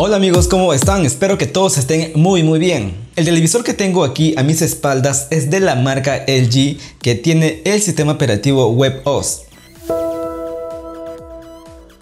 Hola amigos, ¿cómo están? Espero que todos estén muy muy bien. El televisor que tengo aquí a mis espaldas es de la marca LG que tiene el sistema operativo WebOS.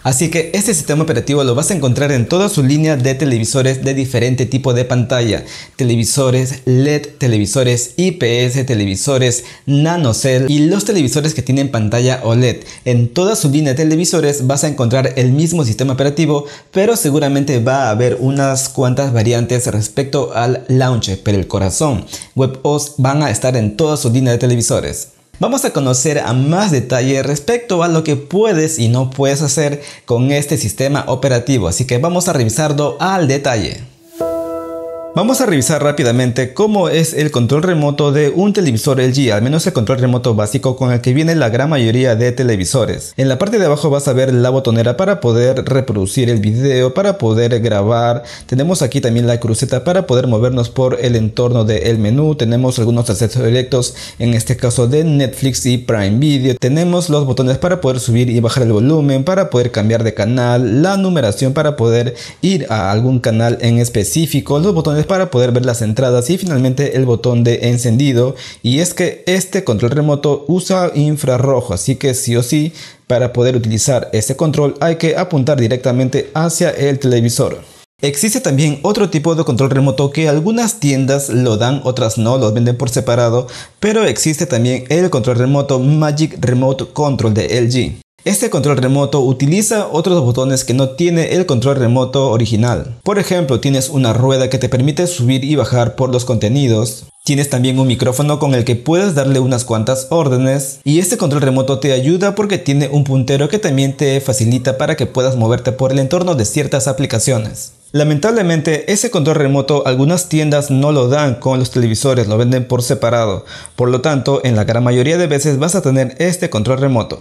Así que este sistema operativo lo vas a encontrar en toda su línea de televisores de diferente tipo de pantalla. Televisores LED, televisores IPS, televisores NanoCell y los televisores que tienen pantalla OLED. En toda su línea de televisores vas a encontrar el mismo sistema operativo, pero seguramente va a haber unas cuantas variantes respecto al launcher, pero el corazón WebOS van a estar en toda su línea de televisores. Vamos a conocer a más detalle respecto a lo que puedes y no puedes hacer con este sistema operativo, así que vamos a revisarlo al detalle. Vamos a revisar rápidamente cómo es el control remoto de un televisor LG, al menos el control remoto básico con el que viene la gran mayoría de televisores. En la parte de abajo vas a ver la botonera para poder reproducir el video, para poder grabar. Tenemos aquí también la cruceta para poder movernos por el entorno del menú. Tenemos algunos accesos directos, en este caso de Netflix y Prime Video. Tenemos los botones para poder subir y bajar el volumen, para poder cambiar de canal, la numeración para poder ir a algún canal en específico, los botones para poder ver las entradas y finalmente el botón de encendido y es que este control remoto usa infrarrojo así que sí o sí para poder utilizar este control hay que apuntar directamente hacia el televisor. Existe también otro tipo de control remoto que algunas tiendas lo dan, otras no, los venden por separado, pero existe también el control remoto Magic Remote Control de LG. Este control remoto utiliza otros botones que no tiene el control remoto original. Por ejemplo, tienes una rueda que te permite subir y bajar por los contenidos, Tienes también un micrófono con el que puedes darle unas cuantas órdenes y este control remoto te ayuda porque tiene un puntero que también te facilita para que puedas moverte por el entorno de ciertas aplicaciones. Lamentablemente ese control remoto algunas tiendas no lo dan con los televisores, lo venden por separado, por lo tanto en la gran mayoría de veces vas a tener este control remoto.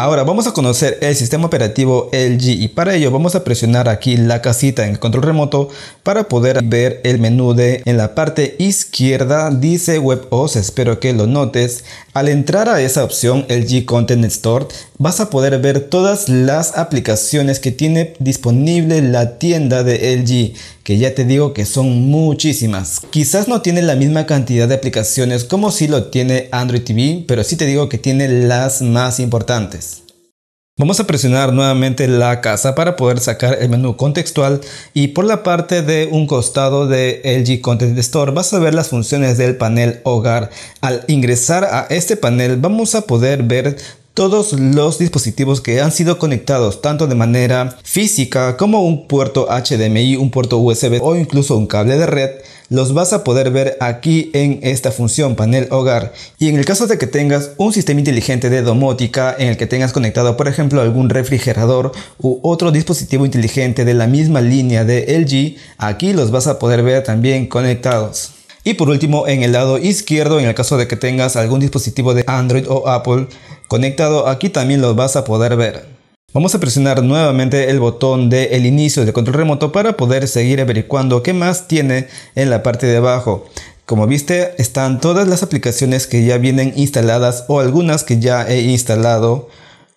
Ahora vamos a conocer el sistema operativo LG y para ello vamos a presionar aquí la casita en control remoto para poder ver el menú de en la parte izquierda dice WebOS, espero que lo notes. Al entrar a esa opción LG Content Store vas a poder ver todas las aplicaciones que tiene disponible la tienda de LG, que ya te digo que son muchísimas. Quizás no tiene la misma cantidad de aplicaciones como si lo tiene Android TV, pero sí te digo que tiene las más importantes. Vamos a presionar nuevamente la casa para poder sacar el menú contextual y por la parte de un costado de LG Content Store vas a ver las funciones del panel hogar. Al ingresar a este panel vamos a poder ver todos los dispositivos que han sido conectados tanto de manera física como un puerto HDMI, un puerto USB o incluso un cable de red, los vas a poder ver aquí en esta función panel hogar. Y en el caso de que tengas un sistema inteligente de domótica en el que tengas conectado por ejemplo algún refrigerador u otro dispositivo inteligente de la misma línea de LG, aquí los vas a poder ver también conectados. Y por último, en el lado izquierdo, en el caso de que tengas algún dispositivo de Android o Apple conectado, aquí también lo vas a poder ver. Vamos a presionar nuevamente el botón del el inicio del control remoto para poder seguir averiguando qué más tiene en la parte de abajo. Como viste, están todas las aplicaciones que ya vienen instaladas o algunas que ya he instalado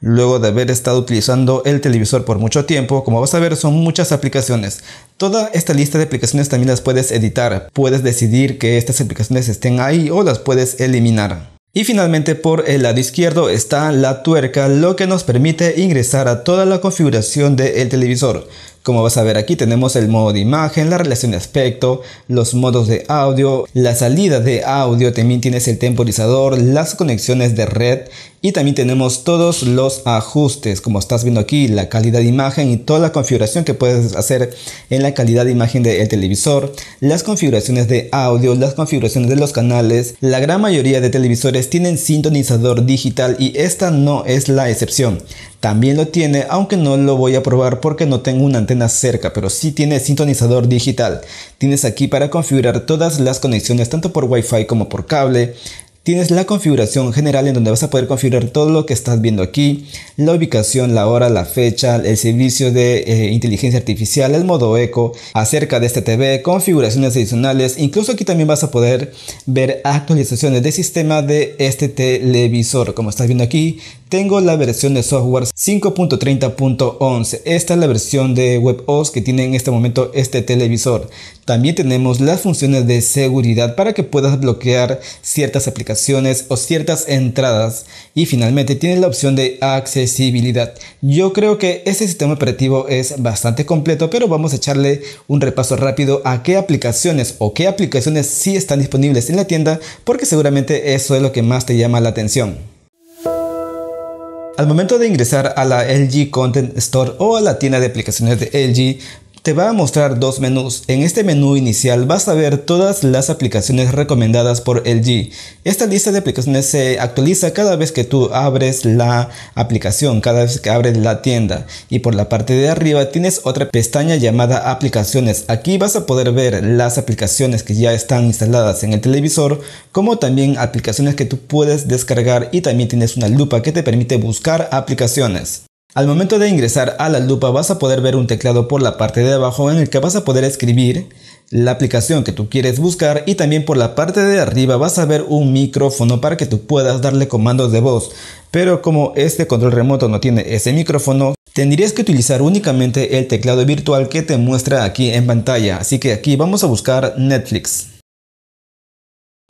luego de haber estado utilizando el televisor por mucho tiempo. Como vas a ver, son muchas aplicaciones. Toda esta lista de aplicaciones también las puedes editar. Puedes decidir que estas aplicaciones estén ahí o las puedes eliminar. Y finalmente por el lado izquierdo está la tuerca, lo que nos permite ingresar a toda la configuración del televisor. Como vas a ver aquí tenemos el modo de imagen, la relación de aspecto, los modos de audio, la salida de audio, también tienes el temporizador, las conexiones de red y también tenemos todos los ajustes, como estás viendo aquí, la calidad de imagen y toda la configuración que puedes hacer en la calidad de imagen del televisor, las configuraciones de audio, las configuraciones de los canales. La gran mayoría de televisores tienen sintonizador digital y esta no es la excepción. También lo tiene, aunque no lo voy a probar porque no tengo una antena cerca, pero sí tiene sintonizador digital. Tienes aquí para configurar todas las conexiones tanto por Wi-Fi como por cable, Tienes la configuración general en donde vas a poder configurar todo lo que estás viendo aquí, la ubicación, la hora, la fecha, el servicio de eh, inteligencia artificial, el modo eco, acerca de este TV, configuraciones adicionales, incluso aquí también vas a poder ver actualizaciones de sistema de este televisor. Como estás viendo aquí, tengo la versión de software 5.30.11. Esta es la versión de WebOS que tiene en este momento este televisor. También tenemos las funciones de seguridad para que puedas bloquear ciertas aplicaciones o ciertas entradas. Y finalmente tienes la opción de accesibilidad. Yo creo que este sistema operativo es bastante completo, pero vamos a echarle un repaso rápido a qué aplicaciones o qué aplicaciones sí están disponibles en la tienda, porque seguramente eso es lo que más te llama la atención. Al momento de ingresar a la LG Content Store o a la tienda de aplicaciones de LG, te va a mostrar dos menús. En este menú inicial vas a ver todas las aplicaciones recomendadas por LG. Esta lista de aplicaciones se actualiza cada vez que tú abres la aplicación, cada vez que abres la tienda. Y por la parte de arriba tienes otra pestaña llamada aplicaciones. Aquí vas a poder ver las aplicaciones que ya están instaladas en el televisor, como también aplicaciones que tú puedes descargar y también tienes una lupa que te permite buscar aplicaciones. Al momento de ingresar a la lupa vas a poder ver un teclado por la parte de abajo en el que vas a poder escribir la aplicación que tú quieres buscar y también por la parte de arriba vas a ver un micrófono para que tú puedas darle comandos de voz. Pero como este control remoto no tiene ese micrófono, tendrías que utilizar únicamente el teclado virtual que te muestra aquí en pantalla. Así que aquí vamos a buscar Netflix.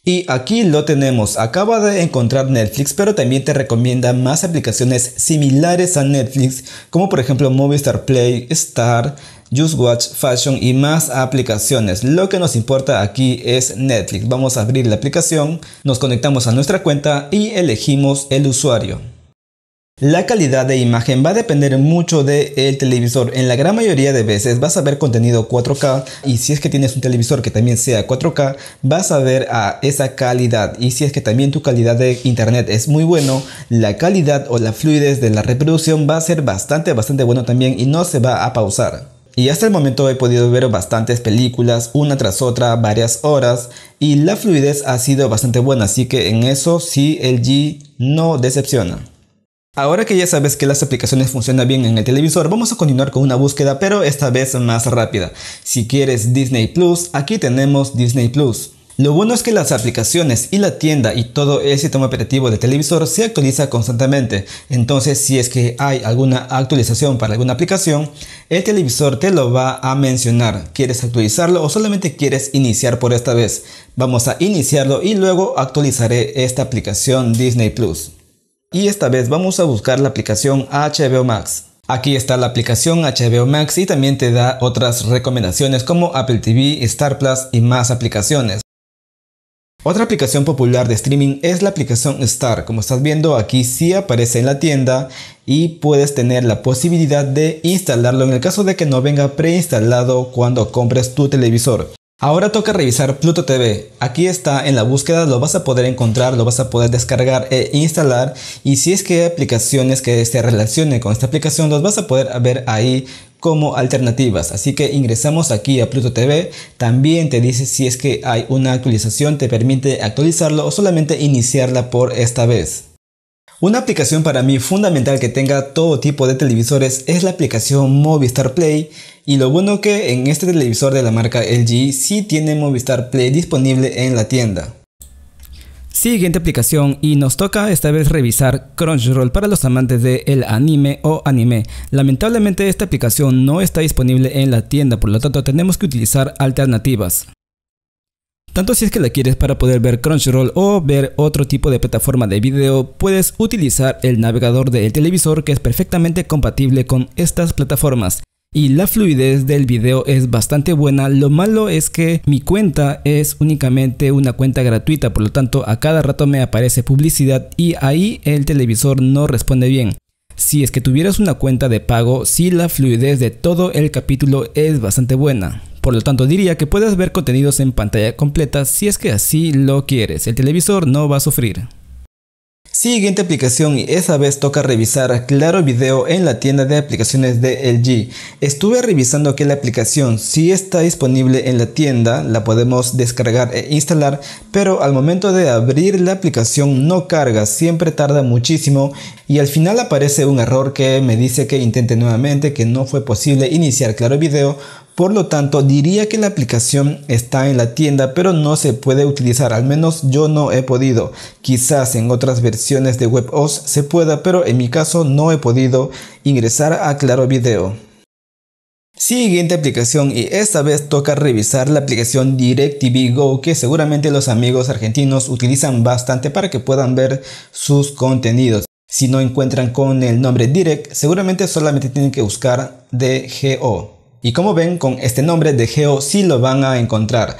Y aquí lo tenemos, acaba de encontrar Netflix, pero también te recomienda más aplicaciones similares a Netflix, como por ejemplo Movistar Play, Star, Just Watch, Fashion y más aplicaciones. Lo que nos importa aquí es Netflix. Vamos a abrir la aplicación, nos conectamos a nuestra cuenta y elegimos el usuario. La calidad de imagen va a depender mucho del televisor. En la gran mayoría de veces vas a ver contenido 4K y si es que tienes un televisor que también sea 4K, vas a ver a esa calidad. Y si es que también tu calidad de internet es muy bueno, la calidad o la fluidez de la reproducción va a ser bastante, bastante bueno también y no se va a pausar. Y hasta el momento he podido ver bastantes películas, una tras otra, varias horas, y la fluidez ha sido bastante buena, así que en eso sí LG no decepciona. Ahora que ya sabes que las aplicaciones funcionan bien en el televisor, vamos a continuar con una búsqueda pero esta vez más rápida. Si quieres Disney Plus, aquí tenemos Disney Plus. Lo bueno es que las aplicaciones y la tienda y todo el sistema operativo de televisor se actualiza constantemente, entonces si es que hay alguna actualización para alguna aplicación, el televisor te lo va a mencionar, quieres actualizarlo o solamente quieres iniciar por esta vez. Vamos a iniciarlo y luego actualizaré esta aplicación Disney Plus. Y esta vez vamos a buscar la aplicación HBO Max. Aquí está la aplicación HBO Max y también te da otras recomendaciones como Apple TV, Star Plus y más aplicaciones. Otra aplicación popular de streaming es la aplicación Star. Como estás viendo aquí sí aparece en la tienda y puedes tener la posibilidad de instalarlo en el caso de que no venga preinstalado cuando compres tu televisor. Ahora toca revisar Pluto TV. Aquí está en la búsqueda, lo vas a poder encontrar, lo vas a poder descargar e instalar. Y si es que hay aplicaciones que se relacionen con esta aplicación, los vas a poder ver ahí como alternativas. Así que ingresamos aquí a Pluto TV. También te dice si es que hay una actualización, te permite actualizarlo o solamente iniciarla por esta vez. Una aplicación para mí fundamental que tenga todo tipo de televisores es la aplicación Movistar Play y lo bueno que en este televisor de la marca LG sí tiene Movistar Play disponible en la tienda. Siguiente aplicación y nos toca esta vez revisar Crunchyroll para los amantes del el anime o anime. Lamentablemente esta aplicación no está disponible en la tienda, por lo tanto tenemos que utilizar alternativas. Tanto si es que la quieres para poder ver Crunchyroll o ver otro tipo de plataforma de video, puedes utilizar el navegador del televisor que es perfectamente compatible con estas plataformas. Y la fluidez del video es bastante buena, lo malo es que mi cuenta es únicamente una cuenta gratuita, por lo tanto a cada rato me aparece publicidad y ahí el televisor no responde bien si es que tuvieras una cuenta de pago, sí la fluidez de todo el capítulo es bastante buena. Por lo tanto diría que puedes ver contenidos en pantalla completa si es que así lo quieres, el televisor no va a sufrir. Siguiente aplicación y esa vez toca revisar Claro Video en la tienda de aplicaciones de LG. Estuve revisando que la aplicación sí está disponible en la tienda, la podemos descargar e instalar, pero al momento de abrir la aplicación no carga, siempre tarda muchísimo y al final aparece un error que me dice que intente nuevamente que no fue posible iniciar Claro Video por lo tanto, diría que la aplicación está en la tienda, pero no se puede utilizar, al menos yo no he podido. Quizás en otras versiones de WebOS se pueda, pero en mi caso no he podido ingresar a Claro Video. Siguiente aplicación y esta vez toca revisar la aplicación DirecTV Go que seguramente los amigos argentinos utilizan bastante para que puedan ver sus contenidos. Si no encuentran con el nombre Direct, seguramente solamente tienen que buscar DGO. Y como ven, con este nombre de Geo sí lo van a encontrar.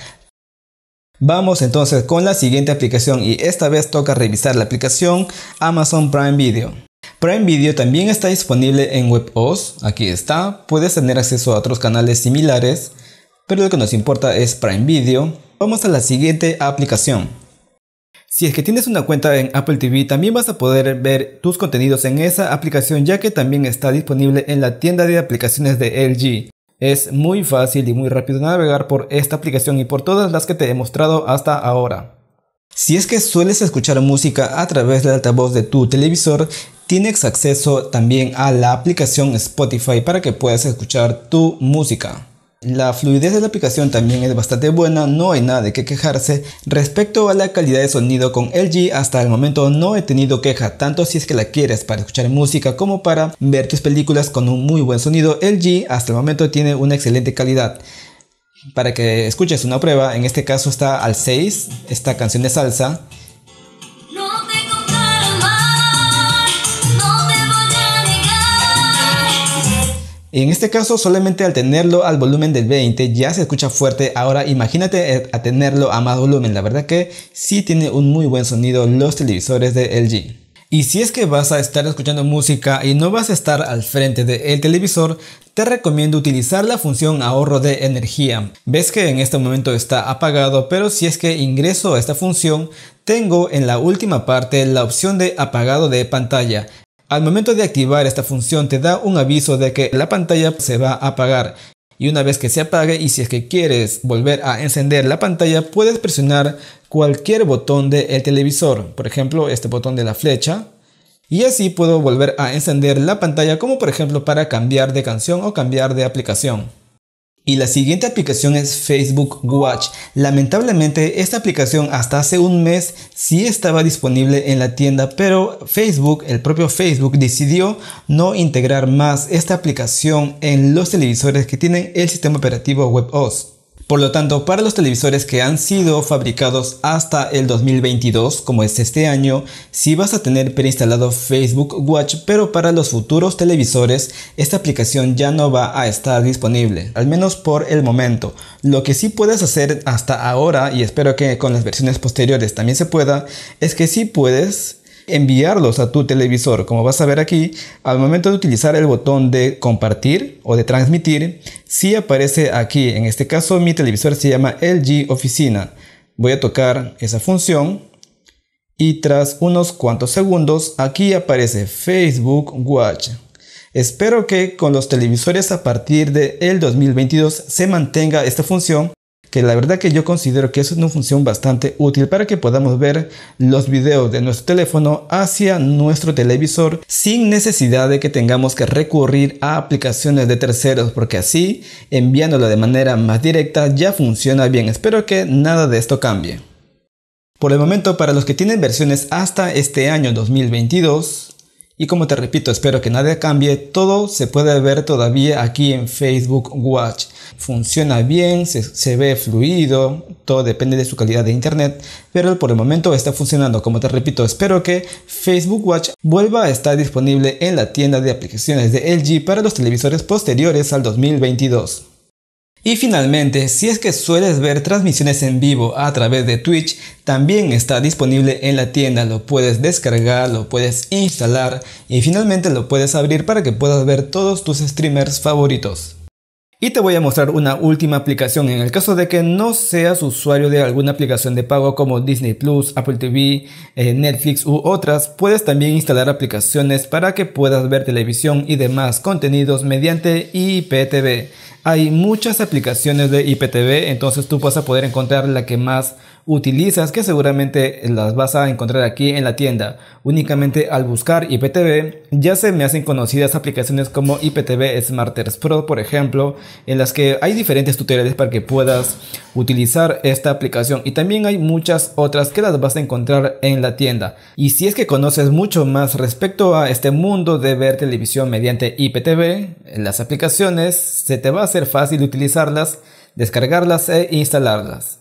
Vamos entonces con la siguiente aplicación y esta vez toca revisar la aplicación Amazon Prime Video. Prime Video también está disponible en WebOS, aquí está, puedes tener acceso a otros canales similares, pero lo que nos importa es Prime Video. Vamos a la siguiente aplicación. Si es que tienes una cuenta en Apple TV, también vas a poder ver tus contenidos en esa aplicación ya que también está disponible en la tienda de aplicaciones de LG. Es muy fácil y muy rápido navegar por esta aplicación y por todas las que te he mostrado hasta ahora. Si es que sueles escuchar música a través del altavoz de tu televisor, tienes acceso también a la aplicación Spotify para que puedas escuchar tu música. La fluidez de la aplicación también es bastante buena, no hay nada de qué quejarse. Respecto a la calidad de sonido con LG, hasta el momento no he tenido queja, tanto si es que la quieres para escuchar música como para ver tus películas con un muy buen sonido. LG hasta el momento tiene una excelente calidad. Para que escuches una prueba, en este caso está al 6, esta canción de salsa. En este caso solamente al tenerlo al volumen del 20 ya se escucha fuerte, ahora imagínate eh, a tenerlo a más volumen, la verdad que sí tiene un muy buen sonido los televisores de LG. Y si es que vas a estar escuchando música y no vas a estar al frente del televisor, te recomiendo utilizar la función ahorro de energía. Ves que en este momento está apagado, pero si es que ingreso a esta función, tengo en la última parte la opción de apagado de pantalla. Al momento de activar esta función te da un aviso de que la pantalla se va a apagar y una vez que se apague y si es que quieres volver a encender la pantalla puedes presionar cualquier botón del televisor, por ejemplo este botón de la flecha y así puedo volver a encender la pantalla como por ejemplo para cambiar de canción o cambiar de aplicación. Y la siguiente aplicación es Facebook Watch. Lamentablemente esta aplicación hasta hace un mes sí estaba disponible en la tienda, pero Facebook, el propio Facebook, decidió no integrar más esta aplicación en los televisores que tienen el sistema operativo WebOS. Por lo tanto, para los televisores que han sido fabricados hasta el 2022, como es este año, sí vas a tener preinstalado Facebook Watch, pero para los futuros televisores esta aplicación ya no va a estar disponible, al menos por el momento. Lo que sí puedes hacer hasta ahora, y espero que con las versiones posteriores también se pueda, es que sí puedes enviarlos a tu televisor. Como vas a ver aquí, al momento de utilizar el botón de compartir o de transmitir, si aparece aquí. En este caso, mi televisor se llama LG Oficina. Voy a tocar esa función y tras unos cuantos segundos, aquí aparece Facebook Watch. Espero que con los televisores a partir de el 2022 se mantenga esta función que la verdad que yo considero que es una función bastante útil para que podamos ver los videos de nuestro teléfono hacia nuestro televisor sin necesidad de que tengamos que recurrir a aplicaciones de terceros porque así enviándolo de manera más directa ya funciona bien. Espero que nada de esto cambie. Por el momento, para los que tienen versiones hasta este año 2022, y como te repito, espero que nada cambie, todo se puede ver todavía aquí en Facebook Watch. Funciona bien, se, se, ve fluido, todo depende de su calidad de internet, pero por el momento está funcionando. Como te repito, espero que Facebook Watch vuelva a estar disponible en la tienda de aplicaciones de LG para los televisores posteriores al 2022. Y finalmente, si es que sueles ver transmisiones en vivo a través de Twitch, también está disponible en la tienda, lo puedes descargar, lo puedes instalar y finalmente lo puedes abrir para que puedas ver todos tus streamers favoritos. Y te voy a mostrar una última aplicación en el caso de que no seas usuario de alguna aplicación de pago como Disney Plus, Apple TV, eh, Netflix u otras, puedes también instalar aplicaciones para que puedas ver televisión y demás contenidos mediante IPTV. Hay muchas aplicaciones de IPTV, entonces tú vas a poder encontrar la que más utilizas que seguramente las vas a encontrar aquí en la tienda. Únicamente al buscar IPTV ya se me hacen conocidas aplicaciones como IPTV Smarters Pro, por ejemplo, en las que hay diferentes tutoriales para que puedas utilizar esta aplicación y también hay muchas otras que las vas a encontrar en la tienda. Y si es que conoces mucho más respecto a este mundo de ver televisión mediante IPTV, las aplicaciones se te va a hacer fácil utilizarlas, descargarlas e instalarlas.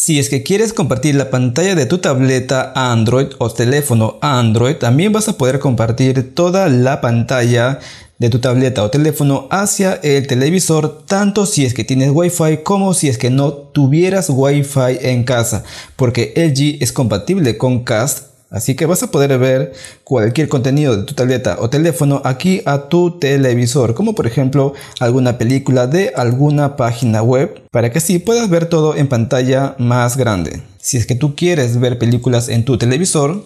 Si es que quieres compartir la pantalla de tu tableta Android o teléfono Android, también vas a poder compartir toda la pantalla de tu tableta o teléfono hacia el televisor, tanto si es que tienes Wi-Fi como si es que no tuvieras Wi-Fi en casa, porque LG es compatible con Cast Así que vas a poder ver cualquier contenido de tu tableta o teléfono aquí a tu televisor, como por ejemplo alguna película de alguna página web, para que así puedas ver todo en pantalla más grande. Si es que tú quieres ver películas en tu televisor,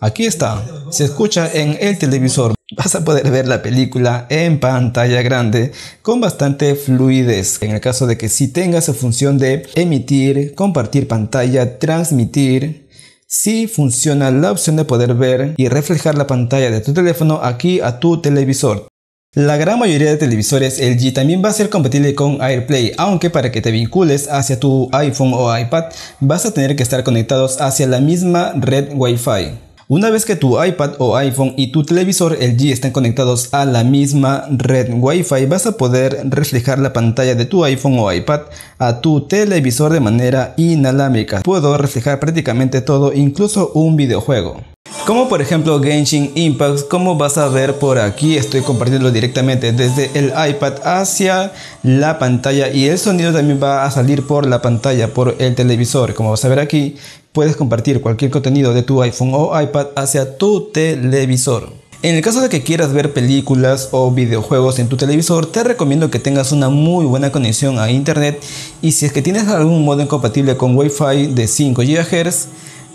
aquí está, se escucha en el televisor. Vas a poder ver la película en pantalla grande con bastante fluidez. En el caso de que si sí tengas la función de emitir, compartir pantalla, transmitir, si funciona la opción de poder ver y reflejar la pantalla de tu teléfono aquí a tu televisor. La gran mayoría de televisores LG también va a ser compatible con AirPlay, aunque para que te vincules hacia tu iPhone o iPad vas a tener que estar conectados hacia la misma red Wi-Fi. Una vez que tu iPad o iPhone y tu televisor LG estén conectados a la misma red Wi-Fi, vas a poder reflejar la pantalla de tu iPhone o iPad a tu televisor de manera inalámbrica. Puedo reflejar prácticamente todo, incluso un videojuego. Como por ejemplo Genshin Impact, como vas a ver por aquí, estoy compartiendo directamente desde el iPad hacia la pantalla y el sonido también va a salir por la pantalla, por el televisor, como vas a ver aquí puedes compartir cualquier contenido de tu iPhone o iPad hacia tu televisor. En el caso de que quieras ver películas o videojuegos en tu televisor, te recomiendo que tengas una muy buena conexión a internet y si es que tienes algún modo compatible con Wi-Fi de 5 GHz,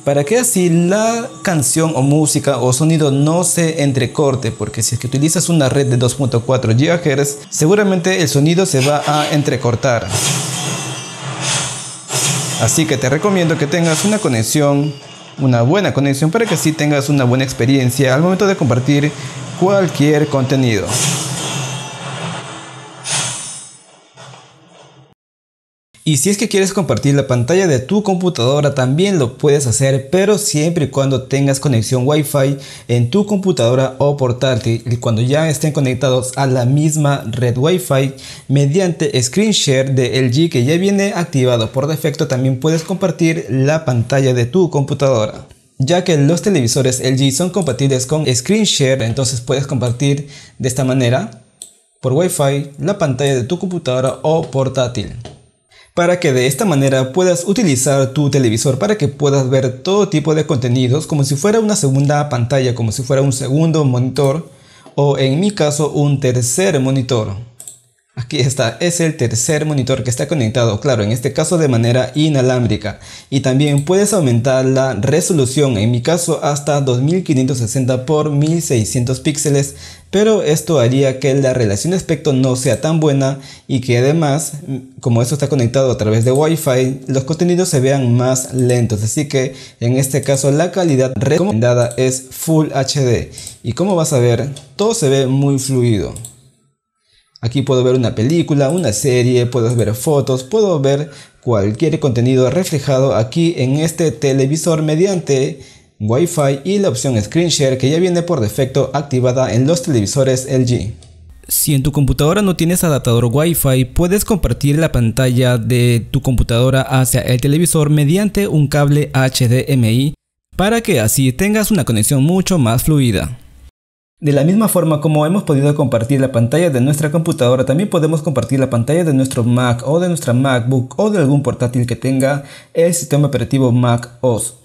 para que así la canción o música o sonido no se entrecorte, porque si es que utilizas una red de 2.4 GHz, seguramente el sonido se va a entrecortar. Así que te recomiendo que tengas una conexión, una buena conexión para que así tengas una buena experiencia al momento de compartir cualquier contenido. Y si es que quieres compartir la pantalla de tu computadora también lo puedes hacer, pero siempre y cuando tengas conexión Wi-Fi en tu computadora o portátil y cuando ya estén conectados a la misma red Wi-Fi mediante screen share de LG que ya viene activado por defecto, también puedes compartir la pantalla de tu computadora ya que los televisores LG son compatibles con Screen Share, entonces puedes compartir de esta manera por Wi-Fi la pantalla de tu computadora o portátil para que de esta manera puedas utilizar tu televisor para que puedas ver todo tipo de contenidos como si fuera una segunda pantalla, como si fuera un segundo monitor o en mi caso un tercer monitor. Aquí está, es el tercer monitor que está conectado, claro, en este caso de manera inalámbrica. Y también puedes aumentar la resolución, en mi caso hasta 2560 por 1600 píxeles, pero esto haría que la relación de aspecto no sea tan buena y que además, como esto está conectado a través de Wi-Fi, los contenidos se vean más lentos. Así que en este caso la calidad recomendada es Full HD. Y como vas a ver, todo se ve muy fluido. Aquí puedo ver una película, una serie, puedo ver fotos, puedo ver cualquier contenido reflejado aquí en este televisor mediante Wi-Fi y la opción Screen Share que ya viene por defecto activada en los televisores LG. Si en tu computadora no tienes adaptador Wi-Fi, puedes compartir la pantalla de tu computadora hacia el televisor mediante un cable HDMI para que así tengas una conexión mucho más fluida. De la misma forma como hemos podido compartir la pantalla de nuestra computadora, también podemos compartir la pantalla de nuestro Mac o de nuestra MacBook o de algún portátil que tenga el sistema operativo Mac OS.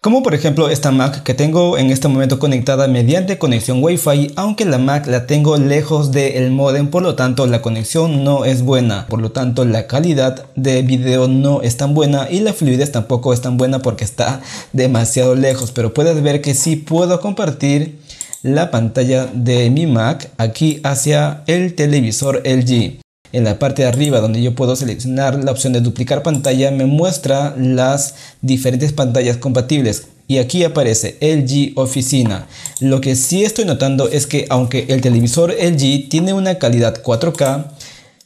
Como por ejemplo esta Mac que tengo en este momento conectada mediante conexión Wi-Fi, aunque la Mac la tengo lejos del modem, por lo tanto la conexión no es buena, por lo tanto la calidad de video no es tan buena y la fluidez tampoco es tan buena porque está demasiado lejos, pero puedes ver que sí puedo compartir la pantalla de mi Mac aquí hacia el televisor LG. En la parte de arriba donde yo puedo seleccionar la opción de duplicar pantalla me muestra las diferentes pantallas compatibles y aquí aparece LG Oficina. Lo que sí estoy notando es que aunque el televisor LG tiene una calidad 4K,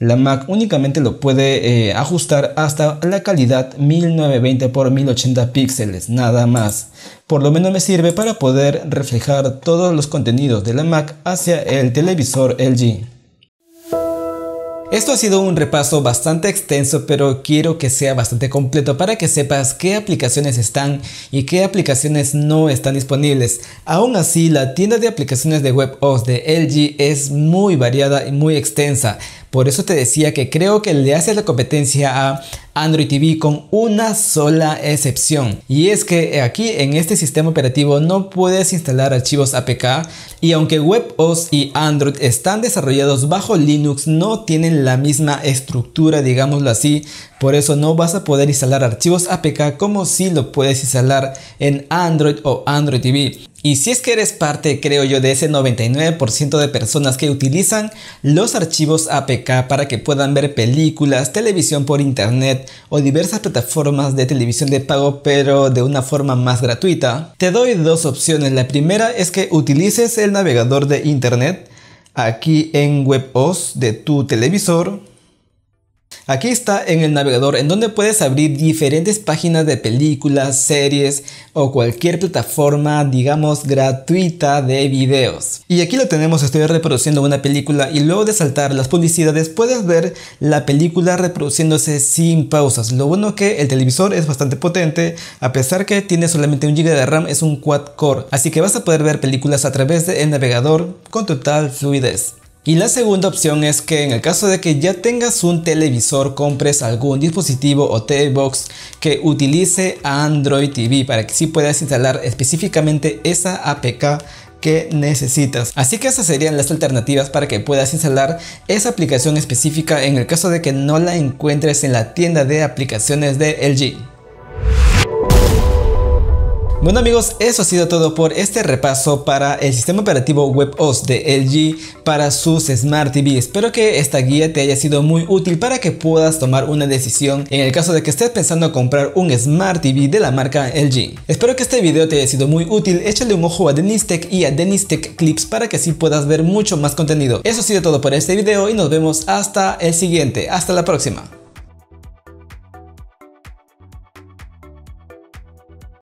la Mac únicamente lo puede eh, ajustar hasta la calidad 1920x1080 píxeles, nada más. Por lo menos me sirve para poder reflejar todos los contenidos de la Mac hacia el televisor LG. Esto ha sido un repaso bastante extenso, pero quiero que sea bastante completo para que sepas qué aplicaciones están y qué aplicaciones no están disponibles. Aún así, la tienda de aplicaciones de WebOS de LG es muy variada y muy extensa. Por eso te decía que creo que le hace la competencia a Android TV con una sola excepción. Y es que aquí en este sistema operativo no puedes instalar archivos APK y aunque WebOS y Android están desarrollados bajo Linux no tienen la misma estructura digámoslo así. Por eso no vas a poder instalar archivos APK como si lo puedes instalar en Android o Android TV. Y si es que eres parte, creo yo, de ese 99% de personas que utilizan los archivos APK para que puedan ver películas, televisión por internet, o diversas plataformas de televisión de pago pero de una forma más gratuita, te doy dos opciones. La primera es que utilices el navegador de Internet aquí en WebOS de tu televisor Aquí está en el navegador en donde puedes abrir diferentes páginas de películas, series o cualquier plataforma digamos gratuita de videos. Y aquí lo tenemos, estoy reproduciendo una película y luego de saltar las publicidades puedes ver la película reproduciéndose sin pausas. Lo bueno que el televisor es bastante potente, a pesar que tiene solamente un GB de RAM es un quad core, así que vas a poder ver películas a través del navegador con total fluidez. Y la segunda opción es que en el caso de que ya tengas un televisor, compres algún dispositivo o TV box que utilice Android TV para que sí puedas instalar específicamente esa APK que necesitas. Así que esas serían las alternativas para que puedas instalar esa aplicación específica en el caso de que no la encuentres en la tienda de aplicaciones de LG. Bueno amigos, eso ha sido todo por este repaso para el sistema operativo WebOS de LG para sus Smart TV. Espero que esta guía te haya sido muy útil para que puedas tomar una decisión en el caso de que estés pensando comprar un Smart TV de la marca LG. Espero que este video te haya sido muy útil, échale un ojo a Tech y a Tech Clips para que así puedas ver mucho más contenido. Eso ha sido todo por este video y nos vemos hasta el siguiente. Hasta la próxima.